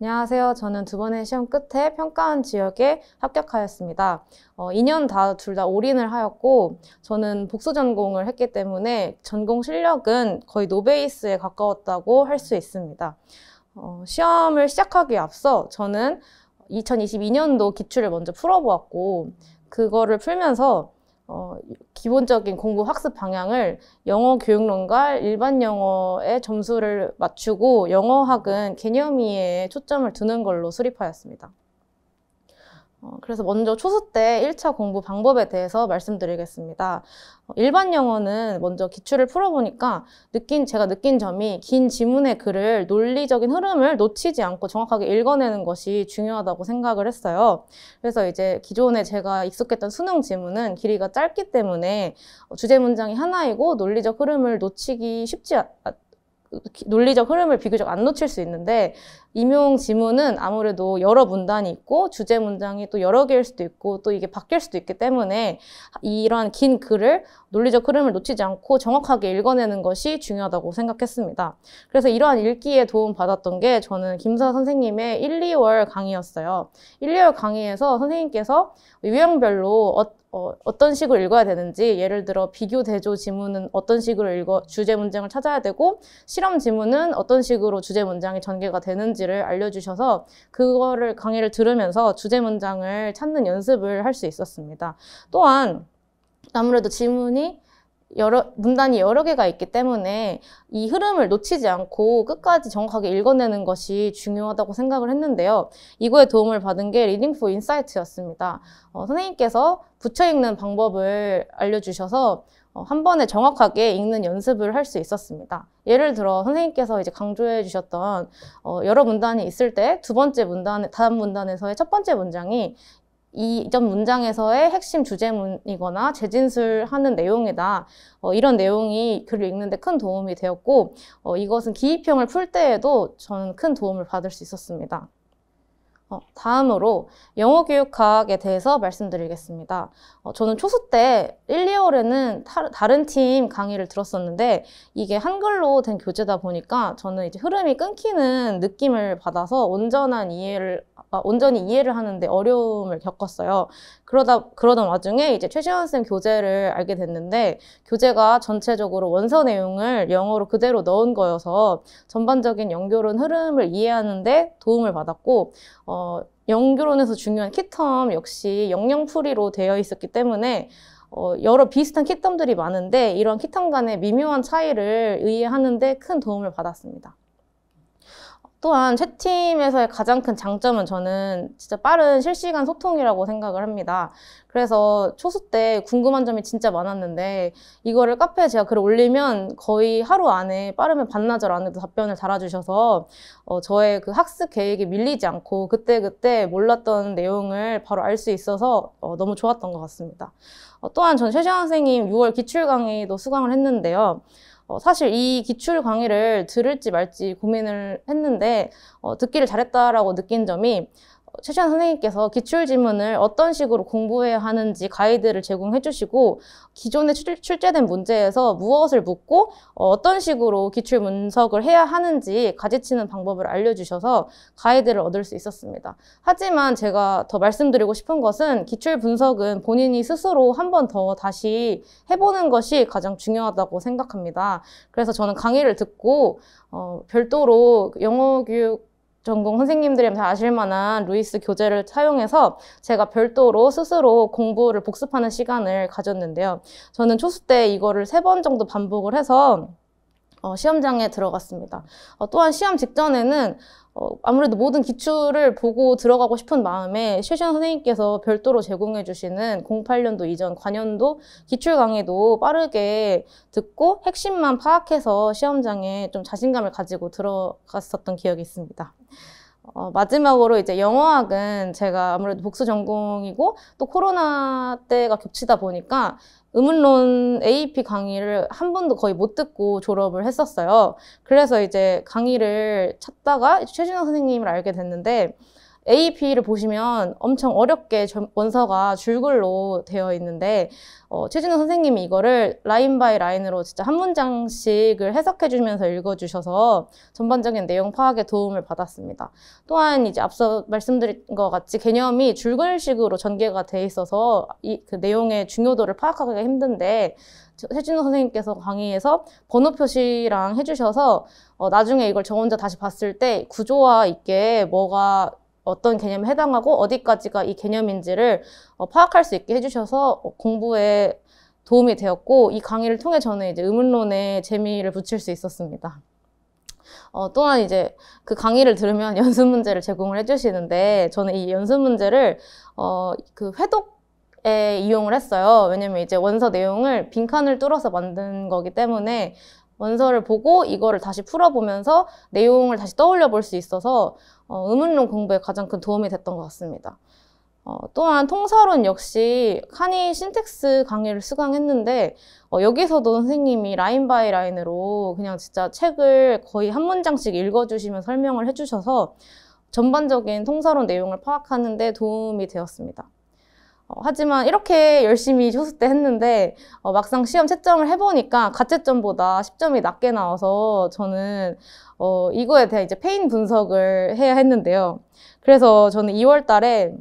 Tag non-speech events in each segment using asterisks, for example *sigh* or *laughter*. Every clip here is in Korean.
안녕하세요. 저는 두 번의 시험 끝에 평가원 지역에 합격하였습니다. 어, 2년 다 둘 다 올인을 하였고 저는 복수 전공을 했기 때문에 전공 실력은 거의 노베이스에 가까웠다고 할 수 있습니다. 어, 시험을 시작하기에 앞서 저는 2022년도 기출을 먼저 풀어보았고 그거를 풀면서 어, 기본적인 공부 학습 방향을 영어 교육론과 일반 영어의 점수를 맞추고 영어학은 개념 이에 초점을 두는 걸로 수립하였습니다. 어, 그래서 먼저 초수 때 1차 공부 방법에 대해서 말씀드리겠습니다. 어, 일반 영어는 먼저 기출을 풀어보니까 느낀, 제가 느낀 점이 긴 지문의 글을 논리적인 흐름을 놓치지 않고 정확하게 읽어내는 것이 중요하다고 생각을 했어요. 그래서 이제 기존에 제가 익숙했던 수능 지문은 길이가 짧기 때문에 어, 주제 문장이 하나이고 논리적 흐름을 놓치기 쉽지 않, 아, 논리적 흐름을 비교적 안 놓칠 수 있는데 임용 지문은 아무래도 여러 문단이 있고 주제 문장이 또 여러 개일 수도 있고 또 이게 바뀔 수도 있기 때문에 이러한 긴 글을 논리적 흐름을 놓치지 않고 정확하게 읽어내는 것이 중요하다고 생각했습니다. 그래서 이러한 읽기에 도움받았던 게 저는 김사 선생님의 1, 2월 강의였어요. 1, 2월 강의에서 선생님께서 유형별로 어, 어, 떤 식으로 읽어야 되는지 예를 들어 비교 대조 지문은 어떤 식으로 읽어 주제 문장을 찾아야 되고 실험 지문은 어떤 식으로 주제 문장이 전개가 되는지 내용지를 알려주셔서 그거를 강의를 들으면서 주제 문장을 찾는 연습을 할 수 있었습니다. 또한 아무래도 질문이 여러, 문단이 여러 개가 있기 때문에 이 흐름을 놓치지 않고 끝까지 정확하게 읽어내는 것이 중요하다고 생각을 했는데요. 이거에 도움을 받은 게 리딩 포 인사이트였습니다. 어, 선생님께서 붙여 읽는 방법을 알려주셔서 어, 한 번에 정확하게 읽는 연습을 할 수 있었습니다. 예를 들어 선생님께서 이제 강조해 주셨던 어, 여러 문단이 있을 때 두 번째 문단, 다음 문단에서의 첫 번째 문장이 이전 문장에서의 핵심 주제문이거나 재진술하는 내용이다. 어, 이런 내용이 글을 읽는데 큰 도움이 되었고 어, 이것은 기입형을 풀 때에도 저는 큰 도움을 받을 수 있었습니다. 어, 다음으로 영어 교육학에 대해서 말씀드리겠습니다. 어, 저는 초수 때 1, 2월에는 타, 다른 팀 강의를 들었었는데 이게 한글로 된 교재다 보니까 저는 이제 흐름이 끊기는 느낌을 받아서 온전한 이해를 아, 온전히 이해를 하는데 어려움을 겪었어요. 그러다 그러던 와중에 이제 최시원 쌤 교재를 알게 됐는데 교재가 전체적으로 원서 내용을 영어로 그대로 넣은 거여서 전반적인 연결은 흐름을 이해하는데 도움을 받았고 어, 어, 영교론에서 중요한 키텀 역시 영영풀이로 되어 있었기 때문에 어, 여러 비슷한 키텀들이 많은데 이런 키텀 간의 미묘한 차이를 의해하는데 큰 도움을 받았습니다. 또한 채팀에서의 가장 큰 장점은 저는 진짜 빠른 실시간 소통이라고 생각을 합니다. 그래서 초수 때 궁금한 점이 진짜 많았는데 이거를 카페에 제가 글을 올리면 거의 하루 안에 빠르면 반나절 안에도 답변을 달아주셔서 어, 저의 그 학습 계획이 밀리지 않고 그때그때 몰랐던 내용을 바로 알 수 있어서 어, 너무 좋았던 것 같습니다. 어, 또한 전 최시환 선생님 6월 기출 강의도 수강을 했는데요. 어, 사실 이 기출 강의를 들을지 말지 고민을 했는데 어, 듣기를 잘했다라고 느낀 점이 최시환 선생님께서 기출지문을 어떤 식으로 공부해야 하는지 가이드를 제공해 주시고 기존에 출제된 문제에서 무엇을 묻고 어, 어떤 식으로 기출 분석을 해야 하는지 가지치는 방법을 알려주셔서 가이드를 얻을 수 있었습니다. 하지만 제가 더 말씀드리고 싶은 것은 기출 분석은 본인이 스스로 한 번 더 다시 해보는 것이 가장 중요하다고 생각합니다. 그래서 저는 강의를 듣고 어, 별도로 영어 교육 전공 선생님들이 다 아실 만한 루이스 교재를 사용해서 제가 별도로 스스로 공부를 복습하는 시간을 가졌는데요. 저는 초수 때 이거를 세 번 정도 반복을 해서 어, 시험장에 들어갔습니다. 어, 또한 시험 직전에는 어, 아무래도 모든 기출을 보고 들어가고 싶은 마음에 최시현 선생님께서 별도로 제공해 주시는 08년도 이전 관연도 기출 강의도 빠르게 듣고 핵심만 파악해서 시험장에 좀 자신감을 가지고 들어갔었던 기억이 있습니다. 어, 마지막으로 이제 영어학은 제가 아무래도 복수 전공이고 또 코로나 때가 겹치다 보니까 음운론 AEP 강의를 한 번도 거의 못 듣고 졸업을 했었어요. 그래서 이제 강의를 찾다가 최진호 선생님을 알게 됐는데 A, B를 보시면 엄청 어렵게 원서가 줄글로 되어 있는데 어, 최진우 선생님이 이거를 라인 바이 라인으로 진짜 한 문장씩을 해석해 주면서 읽어주셔서 전반적인 내용 파악에 도움을 받았습니다. 또한 이제 앞서 말씀드린 것 같이 개념이 줄글식으로 전개가 돼 있어서 이 그 내용의 중요도를 파악하기가 힘든데 최진우 선생님께서 강의에서 번호 표시랑 해주셔서 어, 나중에 이걸 저 혼자 다시 봤을 때 구조와 있게 뭐가 어떤 개념에 해당하고 어디까지가 이 개념인지를 어, 파악할 수 있게 해주셔서 어, 공부에 도움이 되었고 이 강의를 통해 저는 이제 의문론에 재미를 붙일 수 있었습니다. 어, 또한 이제 그 강의를 들으면 *laughs* 연습 문제를 제공을 해주시는데 저는 이 연습 문제를 어, 그 회독에 이용을 했어요. 왜냐면 이제 원서 내용을 빈칸을 뚫어서 만든 거기 때문에 원서를 보고 이거를 다시 풀어보면서 내용을 다시 떠올려 볼 수 있어서 어, 의문론 공부에 가장 큰 도움이 됐던 것 같습니다. 어, 또한 통사론 역시 카니 신텍스 강의를 수강했는데 어, 여기서도 선생님이 라인 바이 라인으로 그냥 진짜 책을 거의 한 문장씩 읽어주시면 설명을 해주셔서 전반적인 통사론 내용을 파악하는 데 도움이 되었습니다. 어, 하지만 이렇게 열심히 효수 때 했는데 어, 막상 시험 채점을 해보니까 가채점보다 10점이 낮게 나와서 저는 어, 이거에 대한 이제 페인 분석을 해야 했는데요. 그래서 저는 2월 달에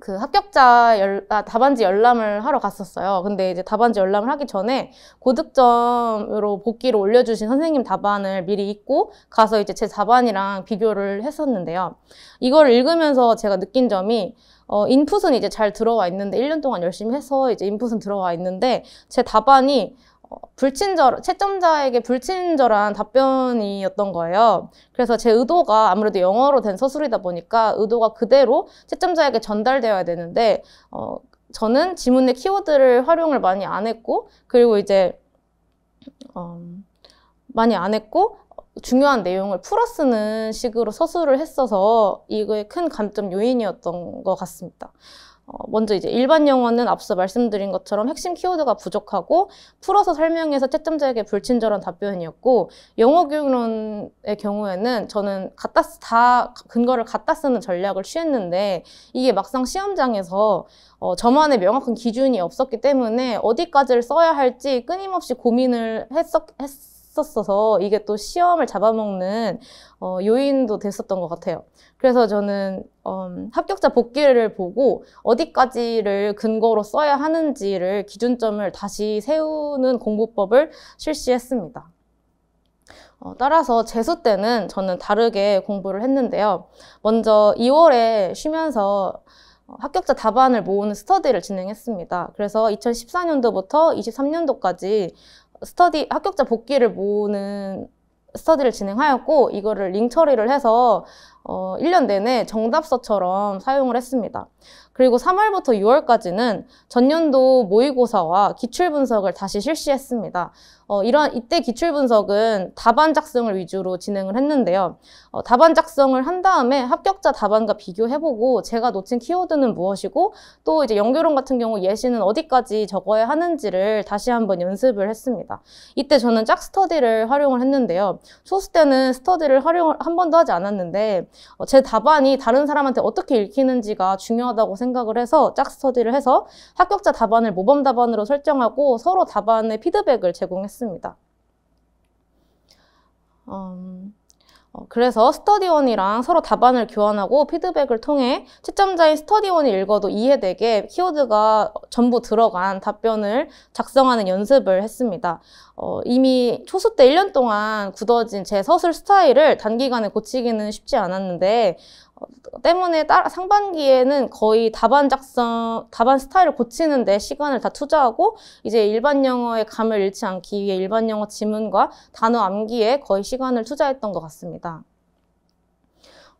그 합격자 열, 아, 답안지 열람을 하러 갔었어요. 근데 이제 답안지 열람을 하기 전에 고득점으로 복귀를 올려주신 선생님 답안을 미리 읽고 가서 이제 제 답안이랑 비교를 했었는데요. 이걸 읽으면서 제가 느낀 점이 어, 인풋은 이제 잘 들어와 있는데 1년 동안 열심히 해서 이제 인풋은 들어와 있는데 제 답안이 어, 불친절 채점자에게 불친절한 답변이었던 거예요. 그래서 제 의도가 아무래도 영어로 된 서술이다 보니까 의도가 그대로 채점자에게 전달되어야 되는데 어, 저는 지문 내 키워드를 활용을 많이 안 했고 그리고 이제 어, 많이 안 했고 중요한 내용을 풀어 쓰는 식으로 서술을 했어서 이거의 큰 감점 요인이었던 것 같습니다. 어, 먼저 이제 일반 영어는 앞서 말씀드린 것처럼 핵심 키워드가 부족하고 풀어서 설명해서 채점자에게 불친절한 답변이었고 영어 교육론의 경우에는 저는 갖다 다 근거를 갖다 쓰는 전략을 취했는데 이게 막상 시험장에서 어, 저만의 명확한 기준이 없었기 때문에 어디까지를 써야 할지 끊임없이 고민을 했었 했 했었어서 이게 또 시험을 잡아먹는 어, 요인도 됐었던 것 같아요. 그래서 저는 음, 합격자 복귀를 보고 어디까지를 근거로 써야 하는지를 기준점을 다시 세우는 공부법을 실시했습니다. 어, 따라서 재수 때는 저는 다르게 공부를 했는데요. 먼저 2월에 쉬면서 어, 합격자 답안을 모으는 스터디를 진행했습니다. 그래서 2014년도부터 23년도까지 스터디 합격자 복귀를 모으는 스터디를 진행하였고 이거를 링 처리를 해서 어, 1년 내내 정답서처럼 사용을 했습니다. 그리고 3월부터 6월까지는 전년도 모의고사와 기출분석을 다시 실시했습니다. 어, 이런 이때 기출 분석은 답안 작성을 위주로 진행을 했는데요. 어, 답안 작성을 한 다음에 합격자 답안과 비교해보고 제가 놓친 키워드는 무엇이고 또 이제 연결론 같은 경우 예시는 어디까지 적어야 하는지를 다시 한번 연습을 했습니다. 이때 저는 짝 스터디를 활용을 했는데요. 소수 때는 스터디를 활용을 한 번도 하지 않았는데 어, 제 답안이 다른 사람한테 어떻게 읽히는지가 중요하다고 생각을 해서 짝 스터디를 해서 합격자 답안을 모범 답안으로 설정하고 서로 답안의 피드백을 제공했습니다. 했습니다. 음, 어, 그래서 스터디원이랑 서로 답안을 교환하고 피드백을 통해 채점자인 스터디원이 읽어도 이해되게 키워드가 전부 들어간 답변을 작성하는 연습을 했습니다. 어, 이미 초수 때 1년 동안 굳어진 제 서술 스타일을 단기간에 고치기는 쉽지 않았는데 어, 때문에 따라, 상반기에는 거의 답안 작성, 답안 스타일을 고치는데 시간을 다 투자하고 이제 일반 영어의 감을 잃지 않기 위해 일반 영어 지문과 단어 암기에 거의 시간을 투자했던 것 같습니다.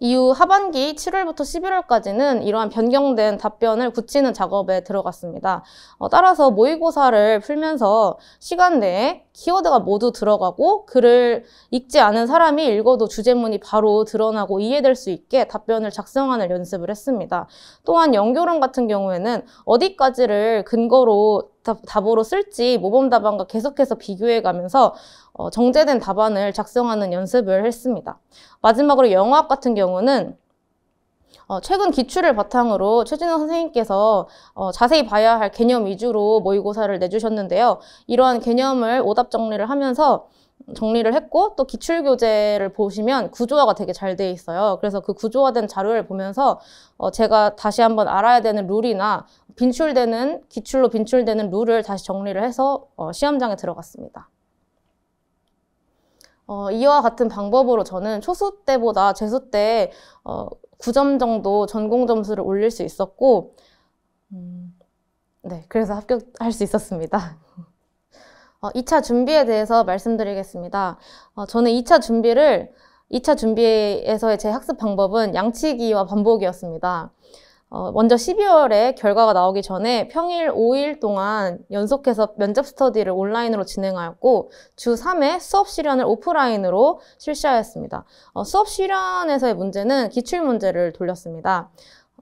이후 하반기 7월부터 11월까지는 이러한 변경된 답변을 굳히는 작업에 들어갔습니다. 어, 따라서 모의고사를 풀면서 시간 내에 키워드가 모두 들어가고 글을 읽지 않은 사람이 읽어도 주제문이 바로 드러나고 이해될 수 있게 답변을 작성하는 연습을 했습니다. 또한 연교론 같은 경우에는 어디까지를 근거로 답, 답, 으로 쓸지 모범답안과 계속해서 비교해 가면서 어, 정제된 답안을 작성하는 연습을 했습니다. 마지막으로 영어학 같은 경우는 어, 최근 기출을 바탕으로 최진호 선생님께서 어, 자세히 봐야 할 개념 위주로 모의고사를 내주셨는데요. 이러한 개념을 오답 정리를 하면서 정리를 했고 또 기출교재를 보시면 구조화가 되게 잘 되어 있어요. 그래서 그 구조화된 자료를 보면서 어, 제가 다시 한번 알아야 되는 룰이나 빈출되는 기출로 빈출되는 룰을 다시 정리를 해서 어, 시험장에 들어갔습니다. 어, 이와 같은 방법으로 저는 초수 때보다 재수 때 어, 9점 정도 전공 점수를 올릴 수 있었고 음, 네, 그래서 합격할 수 있었습니다. *laughs* 어, 2차 준비에 대해서 말씀드리겠습니다. 어, 저는 2차 준비를 2차 준비에서의 제 학습 방법은 양치기와 반복이었습니다. 어, 먼저 12월에 결과가 나오기 전에 평일 5일 동안 연속해서 면접 스터디를 온라인으로 진행하였고 주 3회 수업 실현을 오프라인으로 실시하였습니다. 어, 수업 실현에서의 문제는 기출 문제를 돌렸습니다.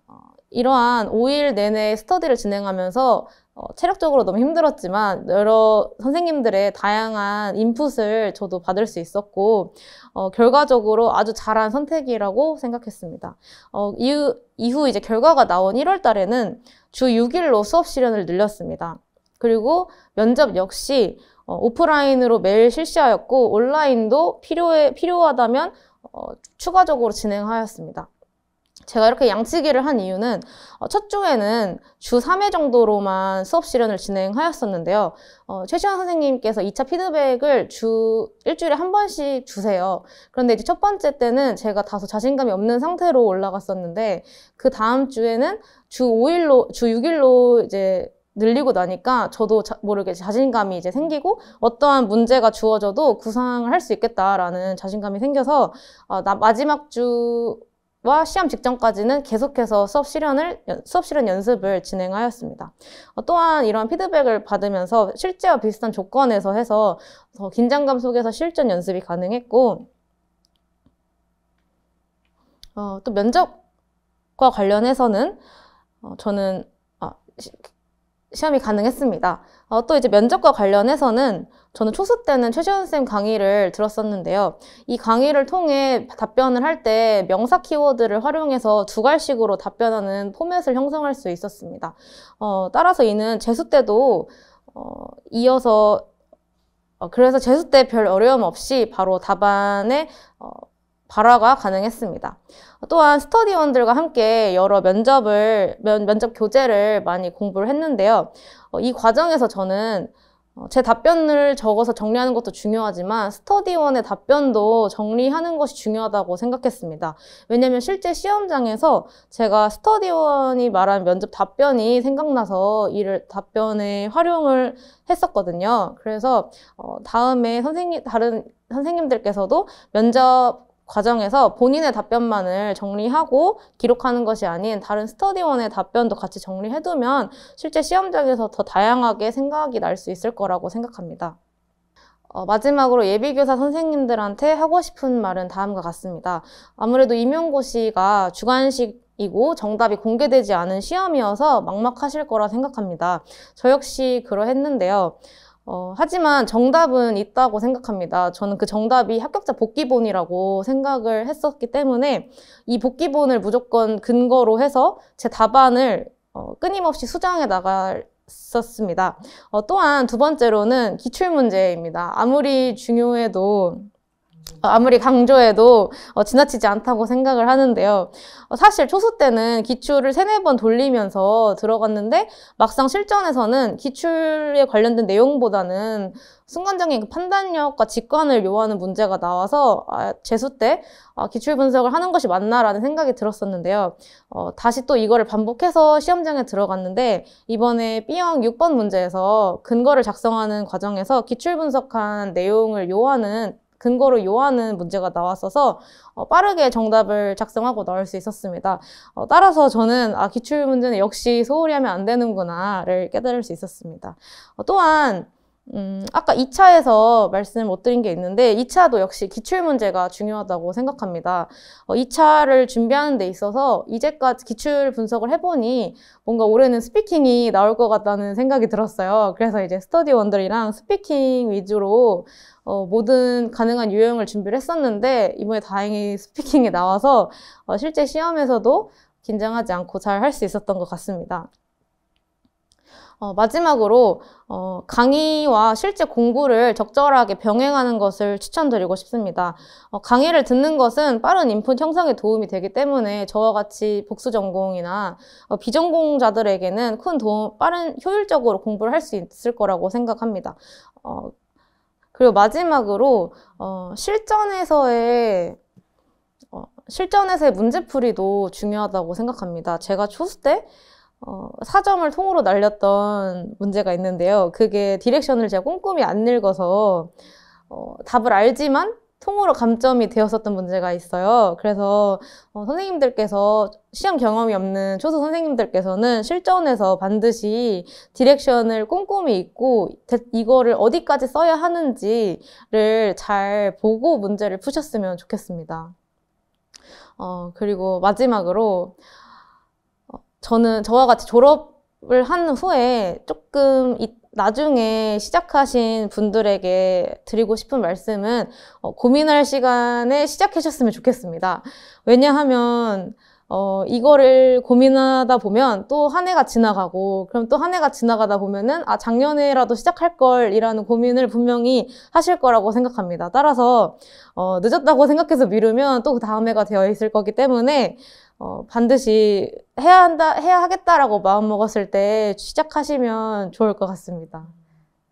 어, 이러한 5일 내내 스터디를 진행하면서 어, 체력적으로 너무 힘들었지만 여러 선생님들의 다양한 인풋을 저도 받을 수 있었고 어, 결과적으로 아주 잘한 선택이라고 생각했습니다. 어, 이후, 이후 이제 결과가 나온 1월 달에는 주 6일로 수업 실현을 늘렸습니다. 그리고 면접 역시 어, 오프라인으로 매일 실시하였고 온라인도 필요해, 필요하다면 어, 추가적으로 진행하였습니다. 제가 이렇게 양치기를 한 이유는 어, 첫 주에는 주 3회 정도로만 수업 실현을 진행하였었는데요. 어, 최시원 선생님께서 2차 피드백을 주 일주일에 한 번씩 주세요. 그런데 이제 첫 번째 때는 제가 다소 자신감이 없는 상태로 올라갔었는데 그 다음 주에는 주 5일로 주 6일로 이제 늘리고 나니까 저도 자, 모르게 자신감이 이제 생기고 어떠한 문제가 주어져도 구상을 할 수 있겠다라는 자신감이 생겨서 어, 마지막 주와 시험 직전까지는 계속해서 수업 실현을 수업 실현 연습을 진행하였습니다. 어, 또한 이런 피드백을 받으면서 실제와 비슷한 조건에서 해서 더 긴장감 속에서 실전 연습이 가능했고 어, 또 면접과 관련해서는 어, 저는 아, 시, 험이 가능했습니다. 어, 또 이제 면접과 관련해서는 저는 초수 때는 최재현 쌤 강의를 들었었는데요. 이 강의를 통해 답변을 할 때 명사 키워드를 활용해서 두갈식으로 답변하는 포맷을 형성할 수 있었습니다. 어, 따라서 이는 재수 때도 어, 이어서 어, 그래서 재수 때 별 어려움 없이 바로 답안에 어, 발화가 가능했습니다. 또한 스터디원들과 함께 여러 면접을 면, 면접 교재를 많이 공부를 했는데요. 어, 이 과정에서 저는 어, 제 답변을 적어서 정리하는 것도 중요하지만 스터디원의 답변도 정리하는 것이 중요하다고 생각했습니다. 왜냐하면 실제 시험장에서 제가 스터디원이 말한 면접 답변이 생각나서 이를 답변에 활용을 했었거든요. 그래서 어, 다음에 선생님 다른 선생님들께서도 면접 과정에서 본인의 답변만을 정리하고 기록하는 것이 아닌 다른 스터디원의 답변도 같이 정리해두면 실제 시험장에서 더 다양하게 생각이 날 수 있을 거라고 생각합니다. 어, 마지막으로 예비교사 선생님들한테 하고 싶은 말은 다음과 같습니다. 아무래도 임용고시가 주관식 이고 정답이 공개되지 않은 시험이어서 막막하실 거라 생각합니다. 저 역시 그러했는데요. 어, 하지만 정답은 있다고 생각합니다. 저는 그 정답이 합격자 복귀본이라고 생각을 했었기 때문에 이 복귀본을 무조건 근거로 해서 제 답안을 어, 끊임없이 수정해 나갈 썼습니다. 어, 또한 두 번째로는 기출문제입니다. 아무리 중요해도 어, 아무리 강조해도 어, 지나치지 않다고 생각을 하는데요. 어, 사실 초수 때는 기출을 세네 번 돌리면서 들어갔는데 막상 실전에서는 기출에 관련된 내용보다는 순간적인 그 판단력과 직관을 요하는 문제가 나와서 아, 재수 때 아, 기출 분석을 하는 것이 맞나라는 생각이 들었었는데요. 다시 또 이거를 반복해서 시험장에 들어갔는데 이번에 B형 6번 문제에서 근거를 작성하는 과정에서 기출 분석한 내용을 요하는 근거로 요하는 문제가 나왔어서 어, 빠르게 정답을 작성하고 나올 수 있었습니다. 어, 따라서 저는 아 기출 문제는 역시 소홀히 하면 안 되는구나를 깨달을 수 있었습니다. 어, 또한 음, 아까 2차에서 말씀 못 드린 게 있는데 2차도 역시 기출 문제가 중요하다고 생각합니다. 어, 2차를 준비하는 데 있어서 이제까지 기출 분석을 해보니 뭔가 올해는 스피킹이 나올 것 같다는 생각이 들었어요. 그래서 이제 스터디 원들이랑 스피킹 위주로 어, 모든 가능한 유형을 준비를 했었는데 이번에 다행히 스피킹이 나와서 어, 실제 시험에서도 긴장하지 않고 잘 할 수 있었던 것 같습니다. 어, 마지막으로 어, 강의와 실제 공부를 적절하게 병행하는 것을 추천드리고 싶습니다. 어, 강의를 듣는 것은 빠른 인풋 형성에 도움이 되기 때문에 저와 같이 복수 전공이나 어, 비전공자들에게는 큰 도움, 빠른 효율적으로 공부를 할 수 있을 거라고 생각합니다. 어, 그리고 마지막으로 어, 실전에서의 어, 실전에서의 문제풀이도 중요하다고 생각합니다. 제가 초수 때 어, 사점을 통으로 날렸던 문제가 있는데요. 그게 디렉션을 제가 꼼꼼히 안 읽어서 어, 답을 알지만 통으로 감점이 되었었던 문제가 있어요. 그래서 어, 선생님들께서 시험 경험이 없는 초소 선생님들께서는 실전에서 반드시 디렉션을 꼼꼼히 읽고 이거를 어디까지 써야 하는지를 잘 보고 문제를 푸셨으면 좋겠습니다. 어, 그리고 마지막으로 저는 저와 같이 졸업을 한 후에 조금 이, 나중에 시작하신 분들에게 드리고 싶은 말씀은 어, 고민할 시간에 시작하셨으면 좋겠습니다. 왜냐하면 어, 이거를 고민하다 보면 또 한 해가 지나가고, 그럼 또 한 해가 지나가다 보면은, 아, 작년에라도 시작할 걸이라는 고민을 분명히 하실 거라고 생각합니다. 따라서, 어, 늦었다고 생각해서 미루면 또 그 다음 해가 되어 있을 거기 때문에, 어, 반드시 해야 한다, 해야 하겠다라고 마음먹었을 때 시작하시면 좋을 것 같습니다.